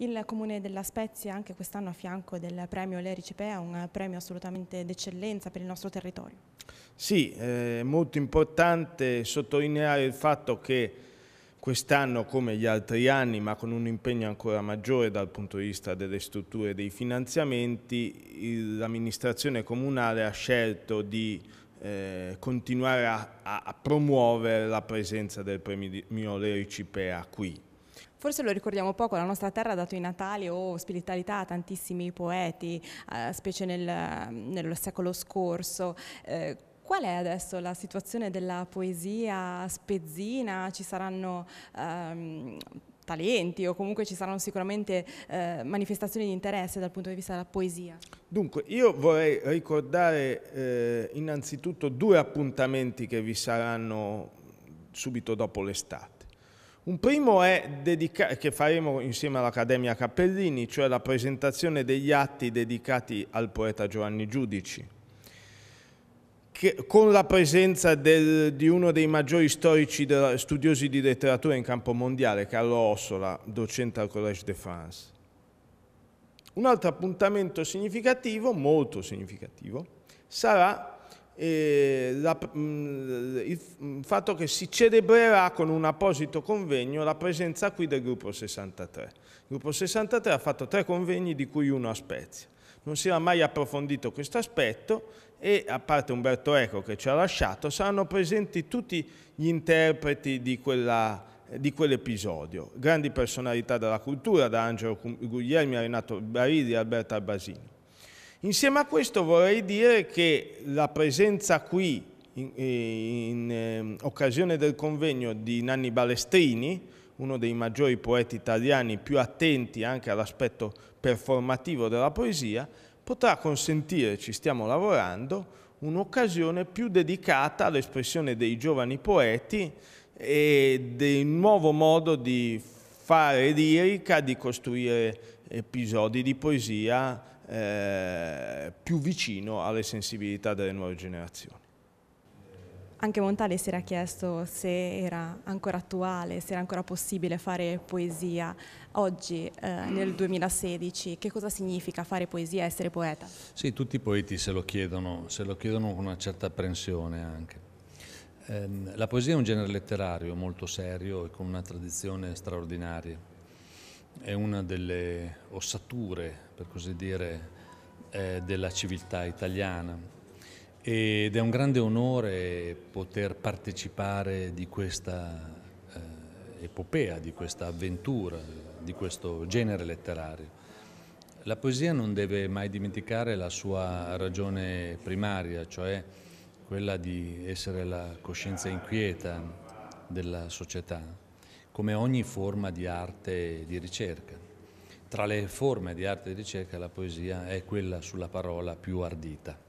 Il Comune della Spezia anche quest'anno a fianco del premio Lericipea, un premio assolutamente d'eccellenza per il nostro territorio. Sì, è molto importante sottolineare il fatto che quest'anno come gli altri anni, ma con un impegno ancora maggiore dal punto di vista delle strutture e dei finanziamenti, l'amministrazione comunale ha scelto di eh, continuare a, a, promuovere la presenza del premio Lericipea qui Forse lo ricordiamo poco, la nostra terra ha dato i natali o ospitalità a tantissimi poeti, eh, specie nel, nel, secolo scorso. Eh, Qual è adesso la situazione della poesia a spezzina? Ci saranno ehm, talenti o comunque ci saranno sicuramente eh, manifestazioni di interesse dal punto di vista della poesia? Dunque, io vorrei ricordare eh, innanzitutto due appuntamenti che vi saranno subito dopo l'estate. Un primo dedica- che faremo insieme all'Accademia Cappellini, cioè la presentazione degli atti dedicati al poeta Giovanni Giudici, che, con la presenza del, di uno dei maggiori storici della, studiosi di letteratura in campo mondiale, Carlo Ossola, docente al Collège de France. Un altro appuntamento significativo, molto significativo, sarà la, mh, mm, il, mm, fatto che si celebrerà con un apposito convegno la presenza qui del gruppo 63. Il gruppo 63 ha fatto tre convegni di cui uno a Spezia. Non si era mai approfondito questo aspetto e a parte Umberto Eco che ci ha lasciato saranno presenti tutti gli interpreti di quella di quell'episodio, grandi personalità della cultura, da Angelo Guglielmi Renato Barilli e Alberto Albasini. Insieme a questo vorrei dire che la presenza qui in, eh, in eh, occasione del convegno di Nanni Balestrini, uno dei maggiori poeti italiani più attenti anche all'aspetto performativo della poesia, potrà consentire, ci stiamo lavorando, un'occasione più dedicata all'espressione dei giovani poeti e del nuovo modo di fare lirica, di costruire episodi di poesia eh, più vicino alle sensibilità delle nuove generazioni. Anche Montale si era chiesto se era ancora attuale, se era ancora possibile fare poesia oggi, eh, nel 2016. Che cosa significa fare poesia, e essere poeta? Sì, tutti i poeti se lo chiedono, se lo chiedono con una certa apprensione anche. Eh, la poesia è un genere letterario molto serio e con una tradizione straordinaria è una delle ossature, per così dire, eh, della civiltà italiana ed è un grande onore poter partecipare di questa eh, epopea, di questa avventura, di questo genere letterario. La poesia non deve mai dimenticare la sua ragione primaria, cioè quella di essere la coscienza inquieta della società come ogni forma di arte di ricerca. Tra le forme di arte di ricerca la poesia è quella sulla parola più ardita.